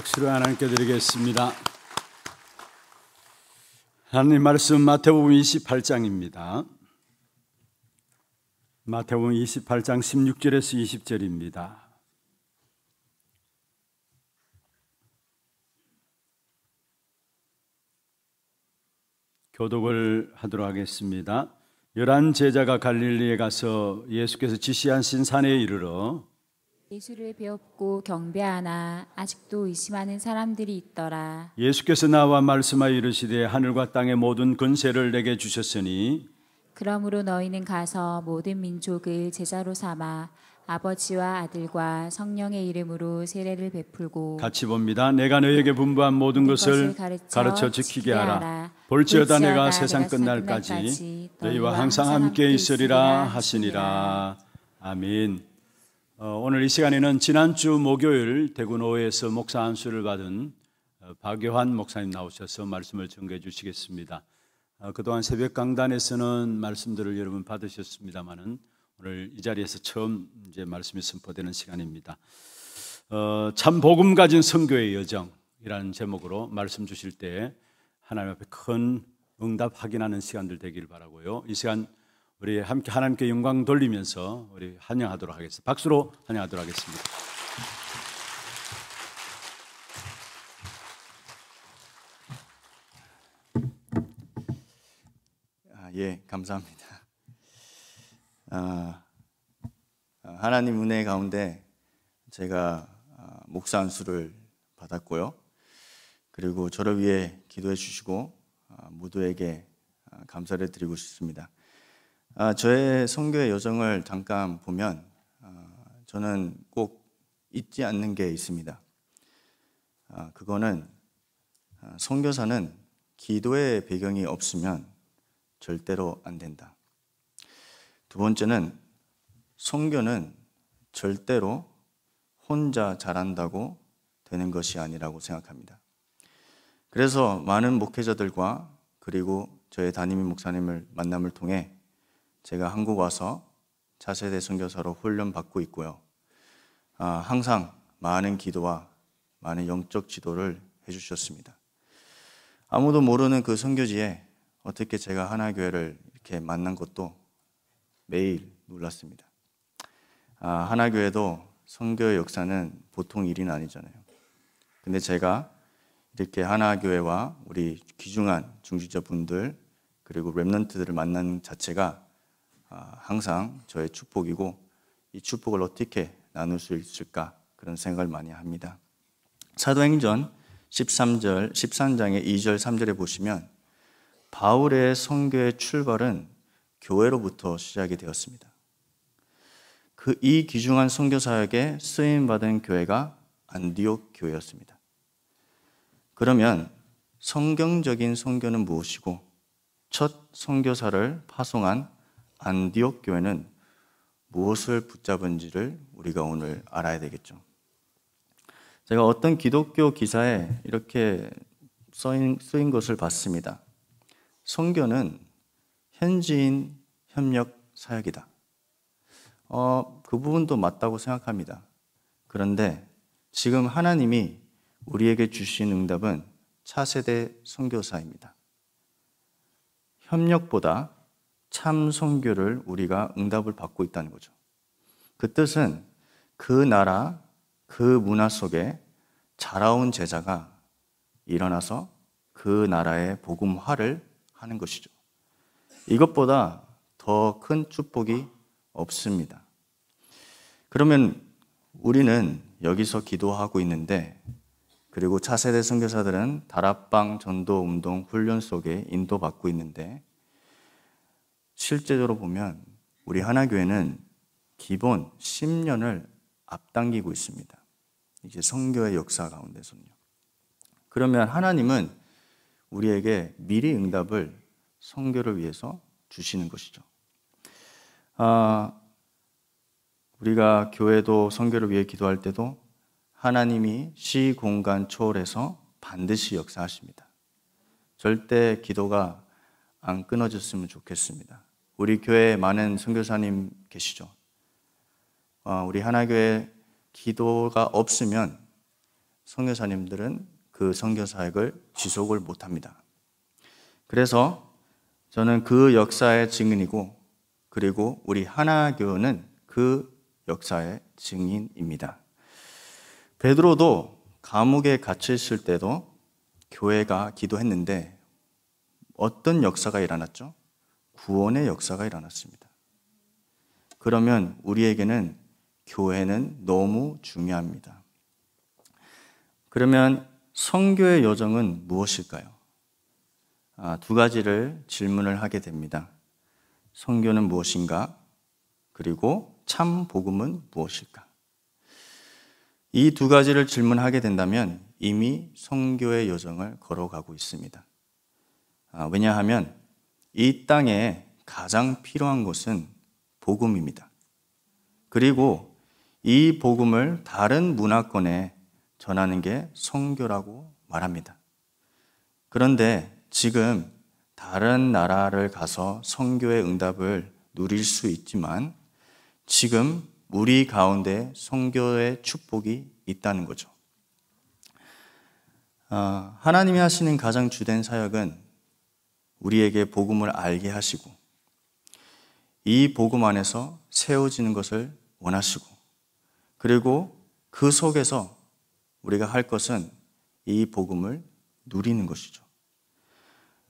박수로 하나님께 드리겠습니다. 하나님 말씀 마태복음 28장입니다. 마태복음 28장 16절에서 20절입니다. 교독을 하도록 하겠습니다. 열한 제자가 갈릴리에 가서 예수께서 지시하신 산에 이르러 예수를 배웠고 경배하나 아직도 의심하는 사람들이 있더라. 예수께서 나와 말씀하여 이르시되 하늘과 땅의 모든 근세를 내게 주셨으니 그러므로 너희는 가서 모든 민족을 제자로 삼아 아버지와 아들과 성령의 이름으로 세례를 베풀고 같이 봅니다. 내가 너에게 분부한 모든 것을 가르쳐, 가르쳐 지키게 하라. 하라. 볼지어다 내가, 내가 세상 끝날까지 너희와 항상 함께 있으리라 하시니라. 아멘. 어, 오늘 이 시간에는 지난주 목요일 대구노회에서 목사 안수를 받은 어, 박여환 목사님 나오셔서 말씀을 전해 주시겠습니다. 어, 그동안 새벽 강단에서는 말씀들을 여러분 받으셨습니다만은 오늘 이 자리에서 처음 이제 말씀이 선포되는 시간입니다. 어, 참 복음 가진 선교의 여정이라는 제목으로 말씀 주실 때 하나님 앞에 큰 응답 확인하는 시간들 되길 바라고요. 이 시간 우리 함께 하나님께 영광 돌리면서 우리 환영하도록 하겠습니다. 박수로 환영하도록 하겠습니다. 아, 예, 감사합니다. 아, 아 하나님 은혜 가운데 제가 아, 목사 안수를 받았고요. 그리고 저를 위해 기도해 주시고 아, 모두에게 감사를 드리고 싶습니다. 아, 저의 선교의 여정을 잠깐 보면 아, 저는 꼭 잊지 않는 게 있습니다. 아, 그거는 아, 선교사는 기도의 배경이 없으면 절대로 안 된다. 두 번째는 선교는 절대로 혼자 잘한다고 되는 것이 아니라고 생각합니다. 그래서 많은 목회자들과 그리고 저의 담임 목사님을 만남을 통해 제가 한국 와서 자세대 선교사로 훈련 받고 있고요. 아, 항상 많은 기도와 많은 영적 지도를 해주셨습니다. 아무도 모르는 그 선교지에 어떻게 제가 하나 교회를 이렇게 만난 것도 매일 놀랐습니다. 아, 하나 교회도 선교 의 역사는 보통 일은 아니잖아요. 근데 제가 이렇게 하나 교회와 우리 귀중한 중직자분들 그리고 렘런트들을 만난 자체가 아, 항상 저의 축복이고 이 축복을 어떻게 나눌 수 있을까 그런 생각을 많이 합니다. 사도행전 13절 13장의 2절 3절에 보시면 바울의 선교의 출발은 교회로부터 시작이 되었습니다. 그 이 귀중한 선교 사역에 쓰임 받은 교회가 안디옥 교회였습니다. 그러면 성경적인 선교는 무엇이고 첫 선교사를 파송한 안디옥 교회는 무엇을 붙잡은지를 우리가 오늘 알아야 되겠죠. 제가 어떤 기독교 기사에 이렇게 써인, 쓰인 것을 봤습니다. 성교는 현지인 협력 사역이다. 어, 그 부분도 맞다고 생각합니다. 그런데 지금 하나님이 우리에게 주신 응답은 차세대 선교사입니다. 협력보다 참 선교를 우리가 응답을 받고 있다는 거죠. 그 뜻은 그 나라, 그 문화 속에 자라온 제자가 일어나서 그 나라의 복음화를 하는 것이죠. 이것보다 더 큰 축복이 없습니다. 그러면 우리는 여기서 기도하고 있는데 그리고 차세대 선교사들은 다락방 전도 운동 훈련 속에 인도받고 있는데 실제적으로 보면 우리 하나교회는 기본 10년을 앞당기고 있습니다. 이제 성교의 역사 가운데서는요. 그러면 하나님은 우리에게 미리 응답을 성교를 위해서 주시는 것이죠. 아, 우리가 교회도 성교를 위해 기도할 때도 하나님이 시 공간 초월해서 반드시 역사하십니다. 절대 기도가 안 끊어졌으면 좋겠습니다. 우리 교회에 많은 선교사님 계시죠. 어, 우리 하나교회 기도가 없으면 선교사님들은 그 선교 사역을 지속을 못 합니다. 그래서 저는 그 역사의 증인이고 그리고 우리 하나교는 회그 역사의 증인입니다. 베드로도 감옥에 갇혀 있을 때도 교회가 기도했는데 어떤 역사가 일어났죠? 구원의 역사가 일어났습니다. 그러면 우리에게는 교회는 너무 중요합니다. 그러면 성교의 여정은 무엇일까요? 아, 두 가지를 질문을 하게 됩니다. 성교는 무엇인가? 그리고 참 복음은 무엇일까? 이 두 가지를 질문하게 된다면 이미 성교의 여정을 걸어가고 있습니다. 아, 왜냐하면 이 땅에 가장 필요한 것은 복음입니다. 그리고 이 복음을 다른 문화권에 전하는 게 성교라고 말합니다. 그런데 지금 다른 나라를 가서 성교의 응답을 누릴 수 있지만 지금 우리 가운데 성교의 축복이 있다는 거죠. 어, 하나님이 하시는 가장 주된 사역은 우리에게 복음을 알게 하시고 이 복음 안에서 세워지는 것을 원하시고 그리고 그 속에서 우리가 할 것은 이 복음을 누리는 것이죠.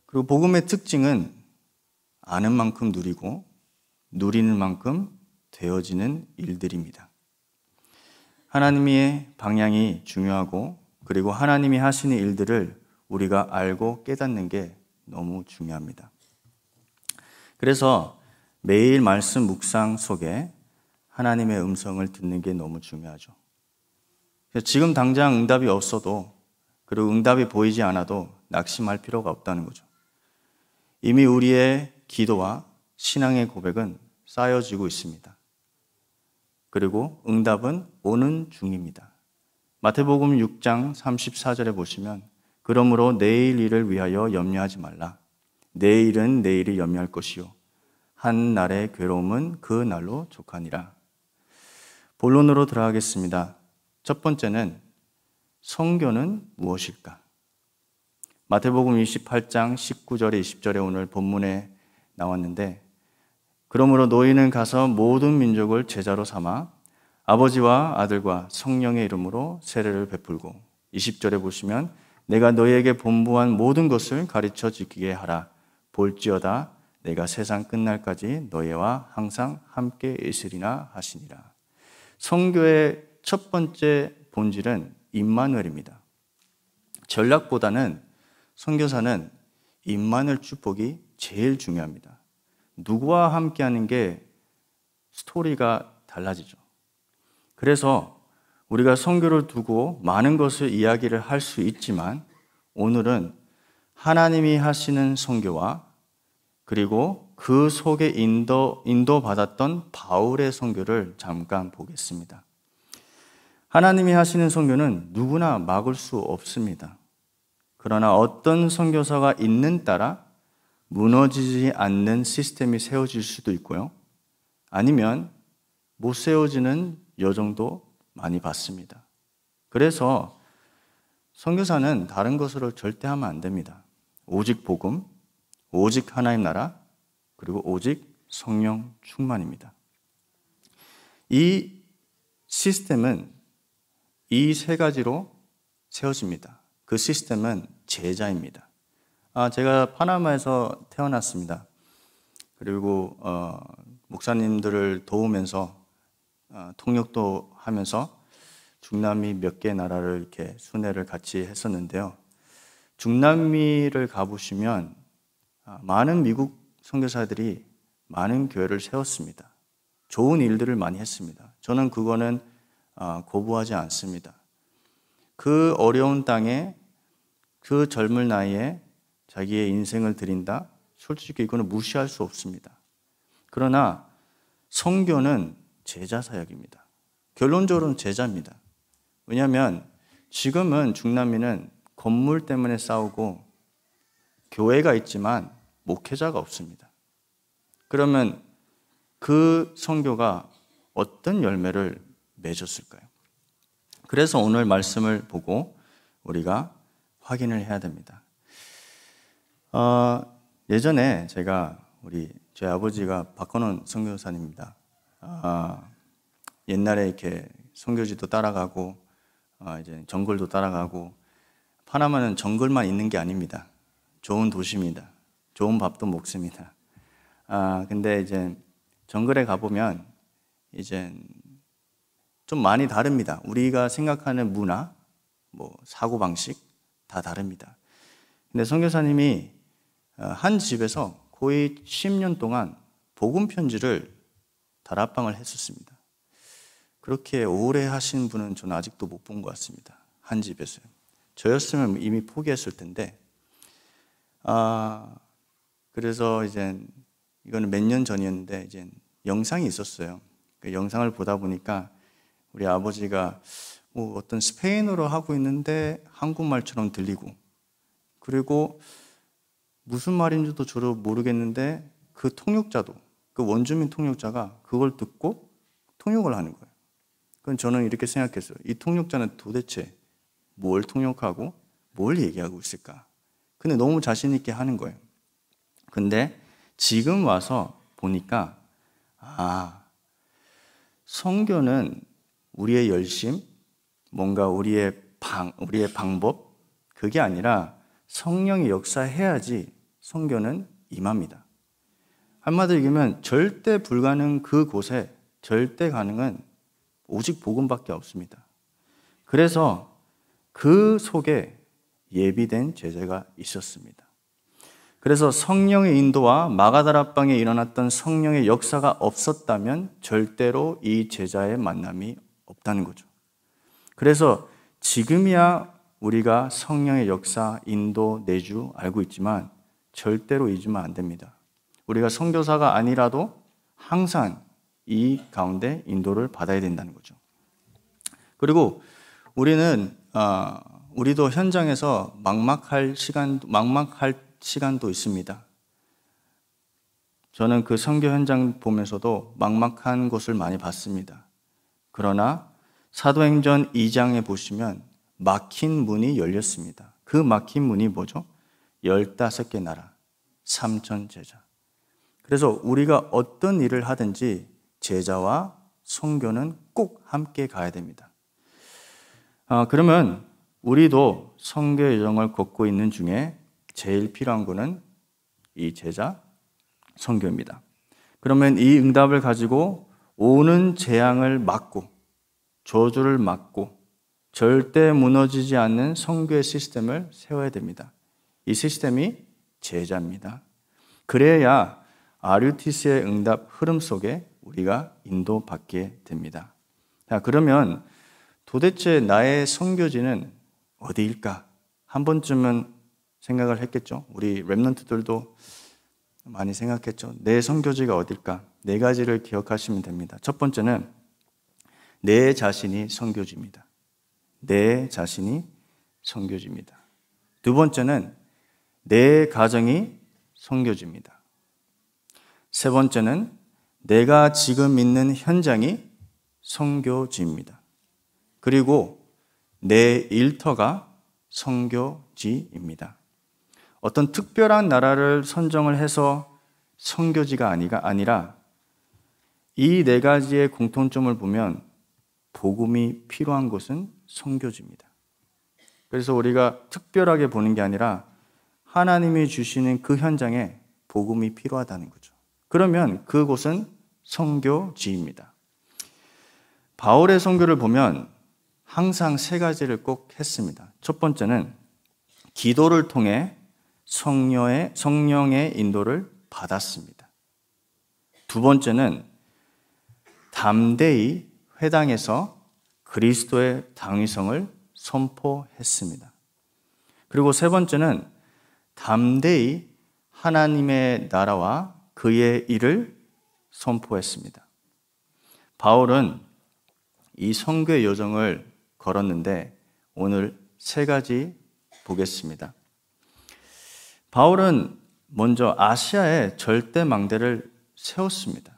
그리고 복음의 특징은 아는 만큼 누리고 누리는 만큼 되어지는 일들입니다. 하나님의 방향이 중요하고 그리고 하나님이 하시는 일들을 우리가 알고 깨닫는 게 너무 중요합니다. 그래서 매일 말씀 묵상 속에 하나님의 음성을 듣는 게 너무 중요하죠. 지금 당장 응답이 없어도 그리고 응답이 보이지 않아도 낙심할 필요가 없다는 거죠. 이미 우리의 기도와 신앙의 고백은 쌓여지고 있습니다. 그리고 응답은 오는 중입니다. 마태복음 6장 34절에 보시면 그러므로 내일 일을 위하여 염려하지 말라. 내일은 내일이 염려할 것이요. 한 날의 괴로움은 그 날로 족하니라. 본론으로 들어가겠습니다. 첫 번째는 성교는 무엇일까? 마태복음 28장 19절에 20절에 오늘 본문에 나왔는데 그러므로 너희는 가서 모든 민족을 제자로 삼아 아버지와 아들과 성령의 이름으로 세례를 베풀고 20절에 보시면 내가 너에게 희 본부한 모든 것을 가르쳐 지키게 하라. 볼지어다 내가 세상 끝날까지 너희와 항상 함께 있으리라 하시니라. 성교의 첫 번째 본질은 임마누엘입니다. 전략보다는 성교사는 임마누엘 축복이 제일 중요합니다. 누구와 함께하는 게 스토리가 달라지죠. 그래서 우리가 성교를 두고 많은 것을 이야기를 할 수 있지만 오늘은 하나님이 하시는 성교와 그리고 그 속에 인도, 인도받았던 바울의 성교를 잠깐 보겠습니다. 하나님이 하시는 성교는 누구나 막을 수 없습니다. 그러나 어떤 선교사가 있는 따라 무너지지 않는 시스템이 세워질 수도 있고요. 아니면 못 세워지는 여정도 많이 봤습니다. 그래서 선교사는 다른 것으로 절대 하면 안 됩니다. 오직 복음, 오직 하나님 나라, 그리고 오직 성령 충만입니다. 이 시스템은 이 세 가지로 세워집니다. 그 시스템은 제자입니다. 아, 제가 파나마에서 태어났습니다. 그리고 어, 목사님들을 도우면서 어, 통역도 하면서 중남미 몇 개 나라를 이렇게 순회를 같이 했었는데요. 중남미를 가보시면 아, 많은 미국 선교사들이 많은 교회를 세웠습니다. 좋은 일들을 많이 했습니다. 저는 그거는 고부하지 아, 않습니다. 그 어려운 땅에 그 젊은 나이에 자기의 인생을 드린다? 솔직히 이거는 무시할 수 없습니다. 그러나 성교는 제자 사역입니다. 결론적으로는 제자입니다. 왜냐하면 지금은 중남미는 건물 때문에 싸우고 교회가 있지만 목회자가 없습니다. 그러면 그 성교가 어떤 열매를 맺었을까요? 그래서 오늘 말씀을 보고 우리가 확인을 해야 됩니다. 어, 예전에 제가 우리 제 아버지가 박건원 선교사님입니다. 아, 옛날에 이렇게 선교지도 따라가고 어, 이제 정글도 따라가고 파나마는 정글만 있는 게 아닙니다. 좋은 도시입니다. 좋은 밥도 먹습니다. 아 근데 이제 정글에 가보면 이제 좀 많이 다릅니다. 우리가 생각하는 문화, 뭐 사고 방식 다 다릅니다. 근데 선교사님이 어, 한 집에서 거의 10년 동안 복음 편지를 다락방을 했었습니다. 그렇게 오래 하신 분은 저는 아직도 못 본 것 같습니다. 한 집에서요. 저였으면 이미 포기했을 텐데, 아, 그래서 이제 이거는 몇 년 전이었는데, 이제 영상이 있었어요. 그 영상을 보다 보니까 우리 아버지가 뭐 어떤 스페인어로 하고 있는데 한국말처럼 들리고, 그리고 무슨 말인지도 저도 모르겠는데 그 통역자도 그 원주민 통역자가 그걸 듣고 통역을 하는 거예요. 그건 저는 이렇게 생각했어요. 이 통역자는 도대체 뭘 통역하고 뭘 얘기하고 있을까? 근데 너무 자신 있게 하는 거예요. 근데 지금 와서 보니까 아 성교는 우리의 열심, 뭔가 우리의 방 우리의 방법 그게 아니라 성령의 역사해야지 성교는 임합니다. 한마디로 얘기하면 절대 불가능 그곳에 절대 가능은 오직 복음밖에 없습니다. 그래서 그 속에 예비된 제자가 있었습니다. 그래서 성령의 인도와 마가다라방에 일어났던 성령의 역사가 없었다면 절대로 이 제자의 만남이 없다는 거죠. 그래서 지금이야 우리가 성령의 역사, 인도, 내주 알고 있지만 절대로 잊으면 안 됩니다. 우리가 성교사가 아니라도 항상 이 가운데 인도를 받아야 된다는 거죠. 그리고 우리는 어, 우리도 현장에서 막막할 시간 막막할 시간도 있습니다. 저는 그 선교 현장 보면서도 막막한 것을 많이 봤습니다. 그러나 사도행전 2장에 보시면 막힌 문이 열렸습니다. 그 막힌 문이 뭐죠? 15개 나라, 삼천 제자. 그래서 우리가 어떤 일을 하든지 제자와 성교는 꼭 함께 가야 됩니다. 아, 그러면 우리도 성교 여정을 걷고 있는 중에 제일 필요한 것은 이 제자 성교입니다. 그러면 이 응답을 가지고 오는 재앙을 막고 저주를 막고 절대 무너지지 않는 성교의 시스템을 세워야 됩니다. 이 시스템이 제자입니다. 그래야 아류티스의 응답 흐름 속에 우리가 인도받게 됩니다. 자, 그러면 도대체 나의 선교지는 어디일까? 한 번쯤은 생각을 했겠죠. 우리 랩런트들도 많이 생각했죠. 내 선교지가 어딜까? 네 가지를 기억하시면 됩니다. 첫 번째는 내 자신이 선교지입니다. 내 자신이 선교지입니다. 두 번째는 내 가정이 선교지입니다. 세 번째는 내가 지금 있는 현장이 성교지입니다. 그리고 내 일터가 성교지입니다. 어떤 특별한 나라를 선정을 해서 성교지가 아니가 아니라 이 네 가지의 공통점을 보면 복음이 필요한 곳은 성교지입니다. 그래서 우리가 특별하게 보는 게 아니라 하나님이 주시는 그 현장에 복음이 필요하다는 거죠. 그러면 그곳은 성교지입니다. 바울의 성교를 보면 항상 세 가지를 꼭 했습니다. 첫 번째는 기도를 통해 성녀의, 성령의 인도를 받았습니다. 두 번째는 담대히 회당에서 그리스도의 당위성을 선포했습니다. 그리고 세 번째는 담대히 하나님의 나라와 그의 일을 선포했습니다. 바울은 이 선교의 여정을 걸었는데 오늘 세 가지 보겠습니다. 바울은 먼저 아시아에 절대 망대를 세웠습니다.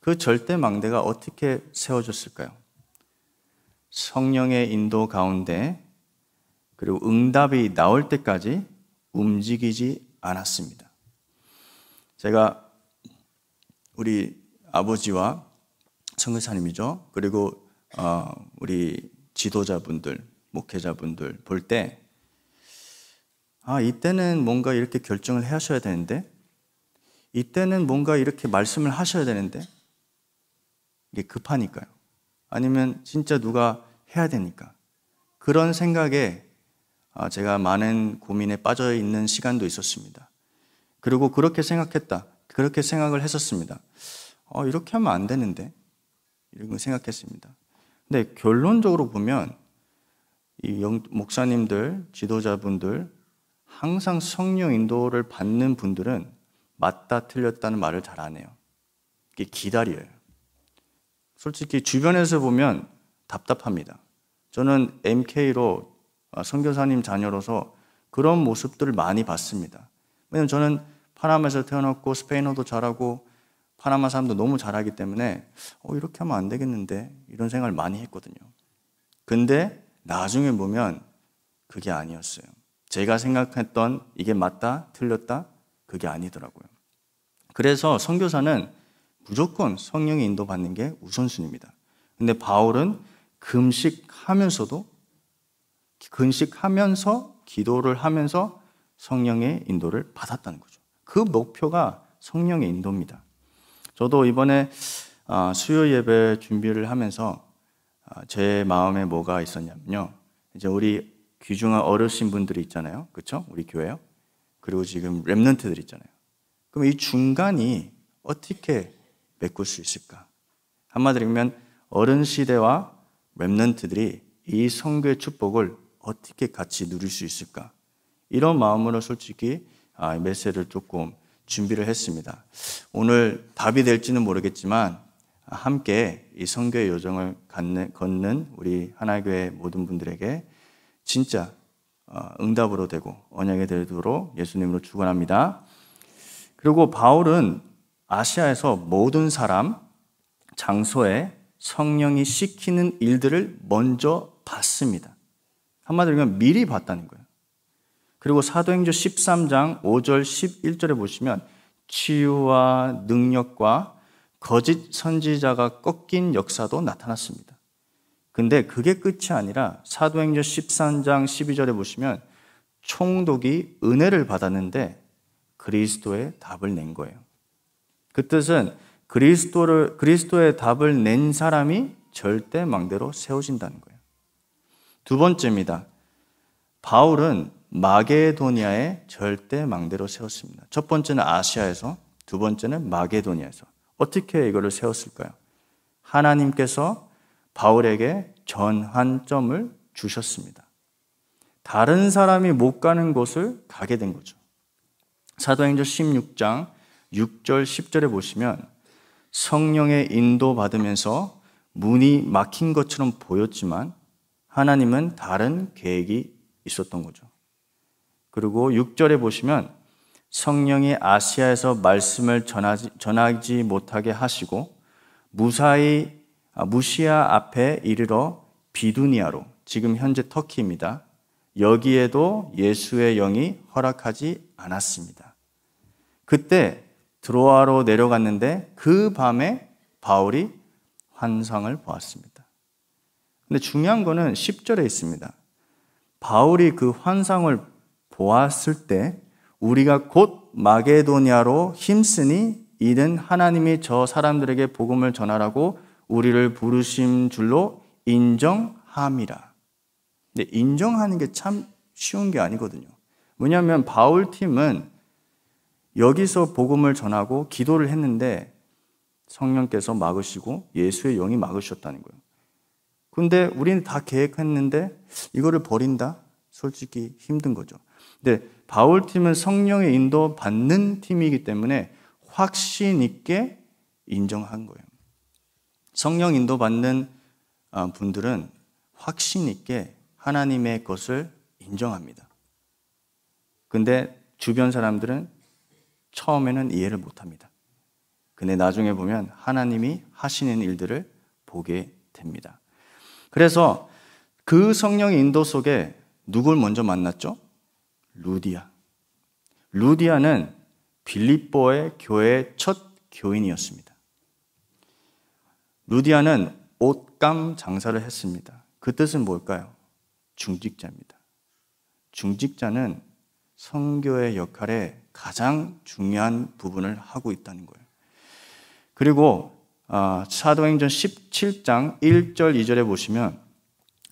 그 절대 망대가 어떻게 세워졌을까요? 성령의 인도 가운데 그리고 응답이 나올 때까지 움직이지 않았습니다. 제가 우리 아버지와 선교사님이죠. 그리고 어, 우리 지도자분들, 목회자분들 볼 때, 아, 이때는 뭔가 이렇게 결정을 하셔야 되는데, 이때는 뭔가 이렇게 말씀을 하셔야 되는데, 이게 급하니까요. 아니면 진짜 누가 해야 되니까. 그런 생각에 아, 제가 많은 고민에 빠져 있는 시간도 있었습니다. 그리고 그렇게 생각했다. 그렇게 생각을 했었습니다. 어, 이렇게 하면 안 되는데. 이런 걸 생각했습니다. 근데 결론적으로 보면 이 영, 목사님들, 지도자분들, 항상 성령 인도를 받는 분들은 맞다 틀렸다는 말을 잘 안 해요. 이게 기다려요. 솔직히 주변에서 보면 답답합니다. 저는 MK로 아, 선교사님 자녀로서 그런 모습들을 많이 봤습니다. 왜냐면 저는 파나마에서 태어났고 스페인어도 잘하고 파나마 사람도 너무 잘하기 때문에 어, 이렇게 하면 안 되겠는데 이런 생각을 많이 했거든요. 근데 나중에 보면 그게 아니었어요. 제가 생각했던 이게 맞다, 틀렸다, 그게 아니더라고요. 그래서 선교사는 무조건 성령의 인도받는 게 우선순위입니다. 근데 바울은 금식하면서도 금식하면서 기도를 하면서 성령의 인도를 받았다는 거죠. 그 목표가 성령의 인도입니다. 저도 이번에 아, 수요 예배 준비를 하면서 아, 제 마음에 뭐가 있었냐면요. 이제 우리 귀중한 어르신 분들이 있잖아요. 그렇죠? 우리 교회요. 그리고 지금 랩런트들 있잖아요. 그럼 이 중간이 어떻게 메꿀 수 있을까? 한마디로 면 어른 시대와 랩런트들이 이 성교의 축복을 어떻게 같이 누릴 수 있을까? 이런 마음으로 솔직히 아, 메시지를 조금 준비를 했습니다. 오늘 답이 될지는 모르겠지만 함께 이 성교의 요정을 걷는 우리 하나교회 모든 분들에게 진짜 어, 응답으로 되고 언약이 되도록 예수님으로 축원합니다. 그리고 바울은 아시아에서 모든 사람 장소에 성령이 시키는 일들을 먼저 봤습니다. 한마디로 그냥 미리 봤다는 거예요. 그리고 사도행전 13장 5절 11절에 보시면 치유와 능력과 거짓 선지자가 꺾인 역사도 나타났습니다. 근데 그게 끝이 아니라 사도행전 13장 12절에 보시면 총독이 은혜를 받았는데 그리스도의 답을 낸 거예요. 그 뜻은 그리스도를 그리스도의 답을 낸 사람이 절대 망대로 세워진다는 거예요. 두 번째입니다. 바울은 마게도니아의 절대 망대로 세웠습니다. 첫 번째는 아시아에서, 두 번째는 마게도니아에서. 어떻게 이거를 세웠을까요? 하나님께서 바울에게 전환점을 주셨습니다. 다른 사람이 못 가는 곳을 가게 된 거죠. 사도행전 16장 6절 10절에 보시면 성령의 인도 받으면서 문이 막힌 것처럼 보였지만 하나님은 다른 계획이 있었던 거죠. 그리고 6절에 보시면 성령이 아시아에서 말씀을 전하지, 전하지 못하게 하시고 무사히 아, 무시아 앞에 이르러 비두니아로 지금 현재 터키입니다. 여기에도 예수의 영이 허락하지 않았습니다. 그때 드로아로 내려갔는데 그 밤에 바울이 환상을 보았습니다. 근데 중요한 거는 10절에 있습니다. 바울이 그 환상을 보았을 때 우리가 곧 마게도냐로 힘쓰니 이는 하나님이 저 사람들에게 복음을 전하라고 우리를 부르심 줄로 인정함이라. 근데 인정하는 게 참 쉬운 게 아니거든요. 왜냐하면 바울 팀은 여기서 복음을 전하고 기도를 했는데 성령께서 막으시고 예수의 영이 막으셨다는 거예요. 근데 우리는 다 계획했는데 이거를 버린다? 솔직히 힘든 거죠. 근데 네, 바울 팀은 성령의 인도 받는 팀이기 때문에 확신 있게 인정한 거예요. 성령 인도 받는 어, 분들은 확신 있게 하나님의 것을 인정합니다. 근데 주변 사람들은 처음에는 이해를 못 합니다. 근데 나중에 보면 하나님이 하시는 일들을 보게 됩니다. 그래서 그 성령의 인도 속에 누굴 먼저 만났죠? 루디아. 루디아는 빌립보의 교회의 첫 교인이었습니다. 루디아는 옷감 장사를 했습니다. 그 뜻은 뭘까요? 중직자입니다. 중직자는 성교의 역할에 가장 중요한 부분을 하고 있다는 거예요. 그리고 아, 사도행전 17장 1절 2절에 보시면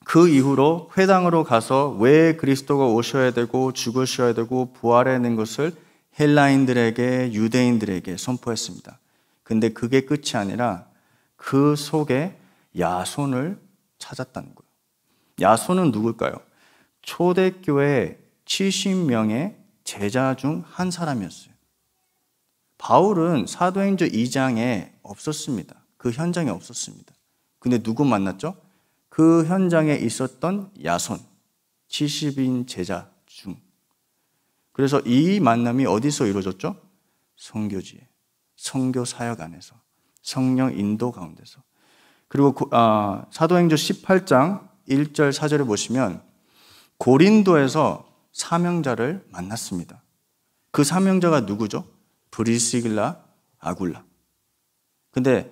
그 이후로 회당으로 가서 왜 그리스도가 오셔야 되고 죽으셔야 되고 부활해낸 것을 헬라인들에게 유대인들에게 선포했습니다. 근데 그게 끝이 아니라 그 속에 야손을 찾았다는 거예요. 야손은 누굴까요? 초대교회 70명의 제자 중 한 사람이었어요. 바울은 사도행전 2장에 없었습니다. 그 현장에 없었습니다. 근데 누구 만났죠? 그 현장에 있었던 야손, 70인 제자 중. 그래서 이 만남이 어디서 이루어졌죠? 성교지에, 성교 사역 안에서, 성령 인도 가운데서. 그리고 아, 사도행전 18장 1절 4절을 보시면 고린도에서 사명자를 만났습니다. 그 사명자가 누구죠? 브리시길라 아굴라. 근데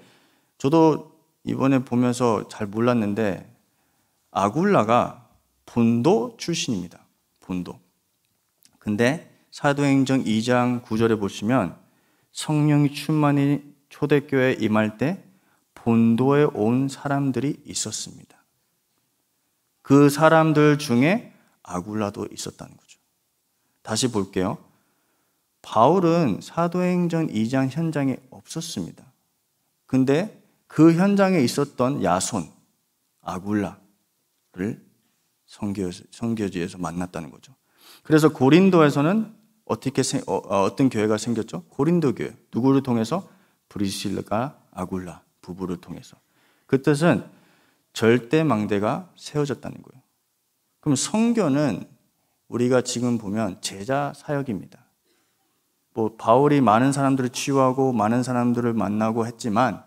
저도 이번에 보면서 잘 몰랐는데 아굴라가 본도 출신입니다. 본도. 근데 사도행전 2장 9절에 보시면 성령이 충만히 초대교회에 임할 때 본도에 온 사람들이 있었습니다. 그 사람들 중에 아굴라도 있었다는 거죠. 다시 볼게요. 바울은 사도행전 2장 현장에 없었습니다. 근데 그 현장에 있었던 야손, 아굴라, 사람들 성교, 성교지에서 만났다는 거죠. 그래서 고린도에서는 어떻게 어, 아, 떤 교회가 생겼죠? 고린도 교회. 누구를 통해서 브리실라 아굴라 부부를 통해서. 그 뜻은 절대 망대가 세워졌다는 거예요. 그럼 성교는 우리가 지금 보면 제자 사역입니다. 뭐 바울이 많은 사람들을 치유하고 많은 사람들을 만나고 했지만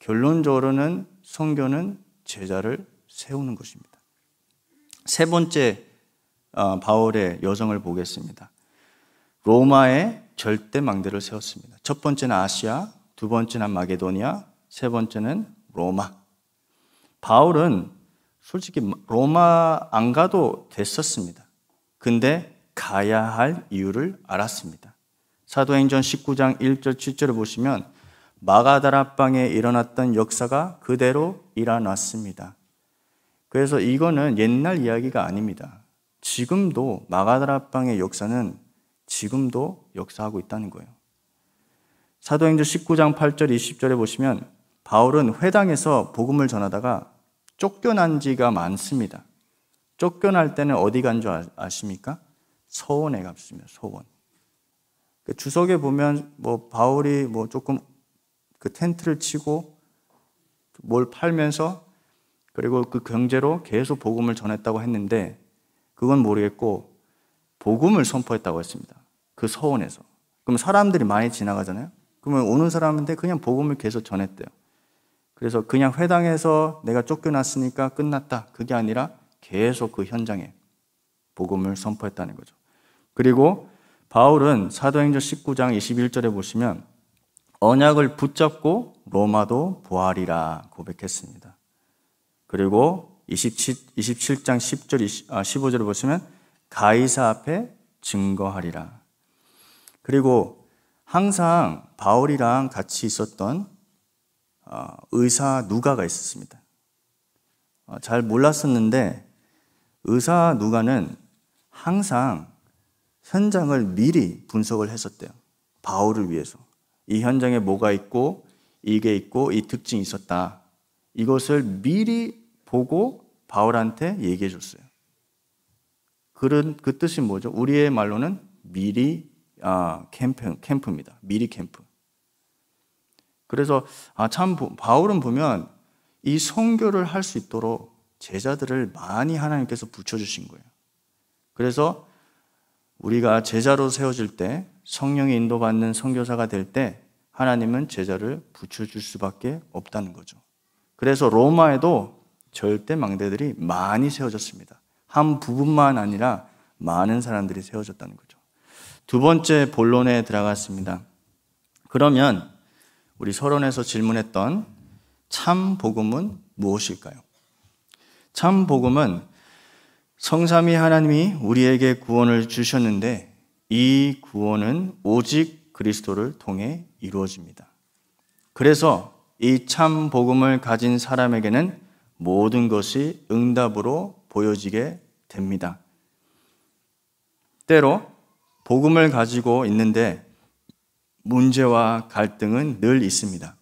결론적으로는 성교는 제자를 세우는 것입니다. 세 번째 어, 바울의 여정을 보겠습니다. 로마의 절대 망대를 세웠습니다. 첫 번째는 아시아, 두 번째는 마게도니아, 세 번째는 로마. 바울은 솔직히 로마 안 가도 됐었습니다. 근데 가야 할 이유를 알았습니다. 사도행전 19장 1절 7절을 보시면 마가다라방에 일어났던 역사가 그대로 일어났습니다. 그래서 이거는 옛날 이야기가 아닙니다. 지금도 마가다라방의 역사는 지금도 역사하고 있다는 거예요. 사도행전 19장 8절 20절에 보시면 바울은 회당에서 복음을 전하다가 쫓겨난 지가 많습니다. 쫓겨날 때는 어디 간 줄 아, 아십니까? 서원에 갔습니다. 서원. 그 주석에 보면 뭐 바울이 뭐 조금 그 텐트를 치고 뭘 팔면서 그리고 그 경제로 계속 복음을 전했다고 했는데 그건 모르겠고 복음을 선포했다고 했습니다. 그 서원에서. 그럼 사람들이 많이 지나가잖아요. 그러면 오는 사람한테 그냥 복음을 계속 전했대요. 그래서 그냥 회당에서 내가 쫓겨났으니까 끝났다. 그게 아니라 계속 그 현장에 복음을 선포했다는 거죠. 그리고 바울은 사도행전 19장 21절에 보시면 언약을 붙잡고 로마도 부활이라 고백했습니다. 그리고 27, 27장 10절, 15절을 보시면 가이사 앞에 증거하리라. 그리고 항상 바울이랑 같이 있었던 어, 의사 누가가 있었습니다. 어, 잘 몰랐었는데 의사 누가는 항상 현장을 미리 분석을 했었대요. 바울을 위해서. 이 현장에 뭐가 있고, 이게 있고, 이 특징이 있었다. 이것을 미리 보고 바울한테 얘기해 줬어요. 그런 그 뜻이 뭐죠? 우리의 말로는 미리 아, 캠프 캠프입니다. 미리 캠프. 그래서 아, 참 바울은 보면 이 선교를 할 수 있도록 제자들을 많이 하나님께서 붙여 주신 거예요. 그래서 우리가 제자로 세워질 때 성령의 인도받는 선교사가 될 때 하나님은 제자를 붙여 줄 수밖에 없다는 거죠. 그래서 로마에도 절대 망대들이 많이 세워졌습니다. 한 부분만 아니라 많은 사람들이 세워졌다는 거죠. 두 번째 본론에 들어갔습니다. 그러면 우리 서론에서 질문했던 참 복음은 무엇일까요? 참 복음은 성삼위 하나님이 우리에게 구원을 주셨는데 이 구원은 오직 그리스도를 통해 이루어집니다. 그래서 이 참 복음을 가진 사람에게는 모든 것이 응답으로 보여지게 됩니다. 때로 복음을 가지고 있는데 문제와 갈등은 늘 있습니다.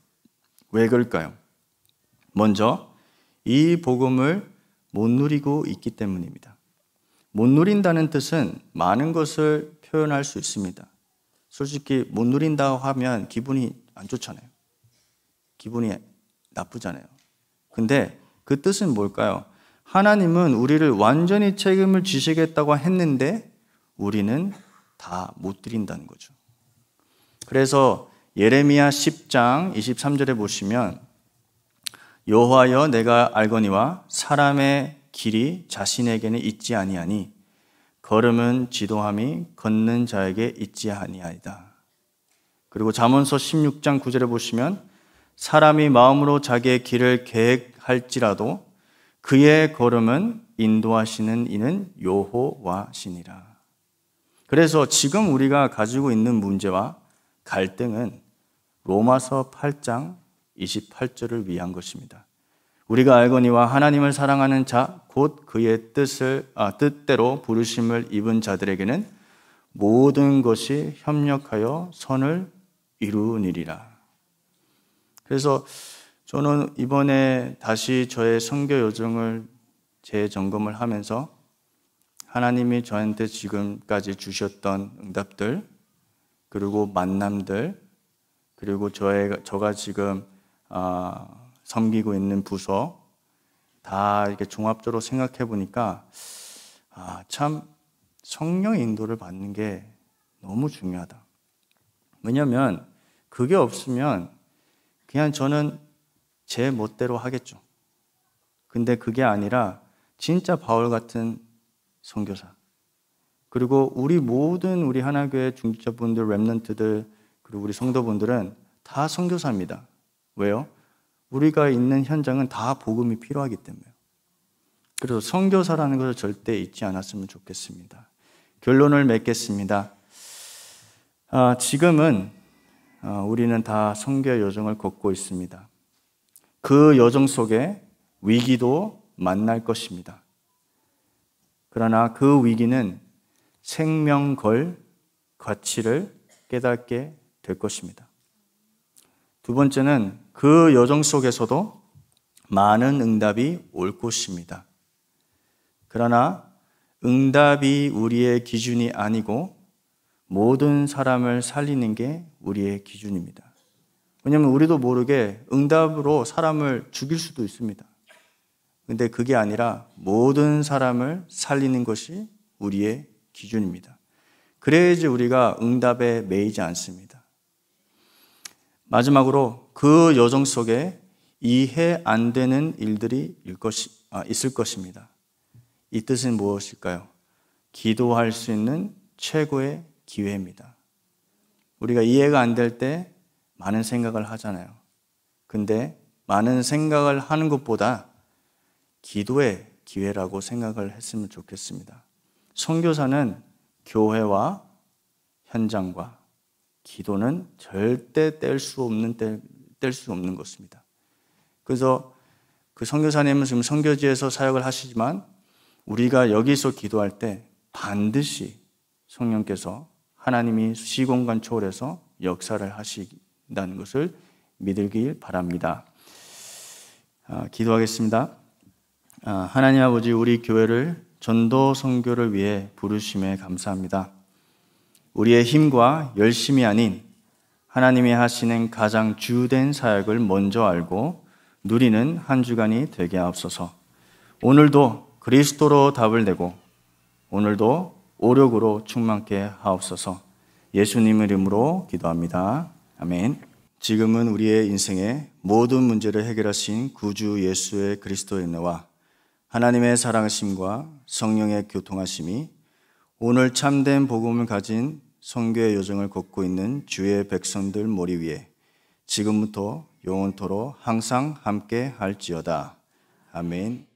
왜 그럴까요? 먼저 이 복음을 못 누리고 있기 때문입니다. 못 누린다는 뜻은 많은 것을 표현할 수 있습니다. 솔직히 못 누린다고 하면 기분이 안 좋잖아요. 기분이 나쁘잖아요. 근데 그 뜻은 뭘까요? 하나님은 우리를 완전히 책임을 지시겠다고 했는데 우리는 다 못 드린다는 거죠. 그래서 예레미야 10장 23절에 보시면 여호와여 내가 알거니와 사람의 길이 자신에게는 있지 아니하니 걸음은 지도함이 걷는 자에게 있지 아니하이다. 그리고 잠언서 16장 9절에 보시면 사람이 마음으로 자기의 길을 계획 할지라도 그의 걸음은 인도하시는 이는 요호와시니라 그래서 지금 우리가 가지고 있는 문제와 갈등은 로마서 8장 28절을 위한 것입니다. 우리가 알거니와 하나님을 사랑하는 자 곧 그의 뜻을 아, 뜻대로 부르심을 입은 자들에게는 모든 것이 협력하여 선을 이루니라. 그래서 저는 이번에 다시 저의 선교 요정을 재점검을 하면서 하나님이 저한테 지금까지 주셨던 응답들, 그리고 만남들, 그리고 저의, 저가 지금 어, 섬기고 있는 부서 다 이렇게 종합적으로 생각해 보니까 아, 참 성령 인도를 받는 게 너무 중요하다. 왜냐하면 그게 없으면 그냥 저는 제 멋대로 하겠죠. 근데 그게 아니라 진짜 바울 같은 선교사. 그리고 우리 모든 우리 하나교회 중직자분들, 랩런트들, 그리고 우리 성도분들은 다 선교사입니다. 왜요? 우리가 있는 현장은 다 복음이 필요하기 때문에. 요 그래서 선교사라는 것을 절대 잊지 않았으면 좋겠습니다. 결론을 맺겠습니다. 아, 지금은 아, 우리는 다 선교 여정을 걷고 있습니다. 그 여정 속에 위기도 만날 것입니다. 그러나 그 위기는 생명 걸 가치를 깨닫게 될 것입니다. 두 번째는 그 여정 속에서도 많은 응답이 올 것입니다. 그러나 응답이 우리의 기준이 아니고 모든 사람을 살리는 게 우리의 기준입니다. 왜냐하면 우리도 모르게 응답으로 사람을 죽일 수도 있습니다. 근데 그게 아니라 모든 사람을 살리는 것이 우리의 기준입니다. 그래야지 우리가 응답에 매이지 않습니다. 마지막으로 그 여정 속에 이해 안 되는 일들이 아, 있을 것입니다. 이 뜻은 무엇일까요? 기도할 수 있는 최고의 기회입니다. 우리가 이해가 안될때 많은 생각을 하잖아요. 근데 많은 생각을 하는 것보다 기도의 기회라고 생각을 했으면 좋겠습니다. 선교사는 교회와 현장과 기도는 절대 뗄 수 없는 뗄 수 없는 것입니다. 그래서 그 선교사님은 지금 선교지에서 사역을 하시지만 우리가 여기서 기도할 때 반드시 성령께서 하나님이 시공간 초월해서 역사를 하시, 주다는 것을 믿으길 바랍니다. 아, 기도하겠습니다. 아, 하나님 아버지 우리 교회를 전도 선교를 위해 부르심에 감사합니다. 우리의 힘과 열심이 아닌 하나님이 하시는 가장 주된 사역을 먼저 알고 누리는 한 주간이 되게 하옵서 오늘도 그리스도로 답을 내고 오늘도 오력으로 충만케 하옵소서. 예수님 이름으로 기도합니다. 아멘. 지금은 우리의 인생의 모든 문제를 해결하신 구주 예수의 그리스도의 은혜와 하나님의 사랑하심과 성령의 교통하심이 오늘 참된 복음을 가진 성교의 여정을 걷고 있는 주의 백성들 머리 위에 지금부터 영원토로 항상 함께 할지어다. 아멘.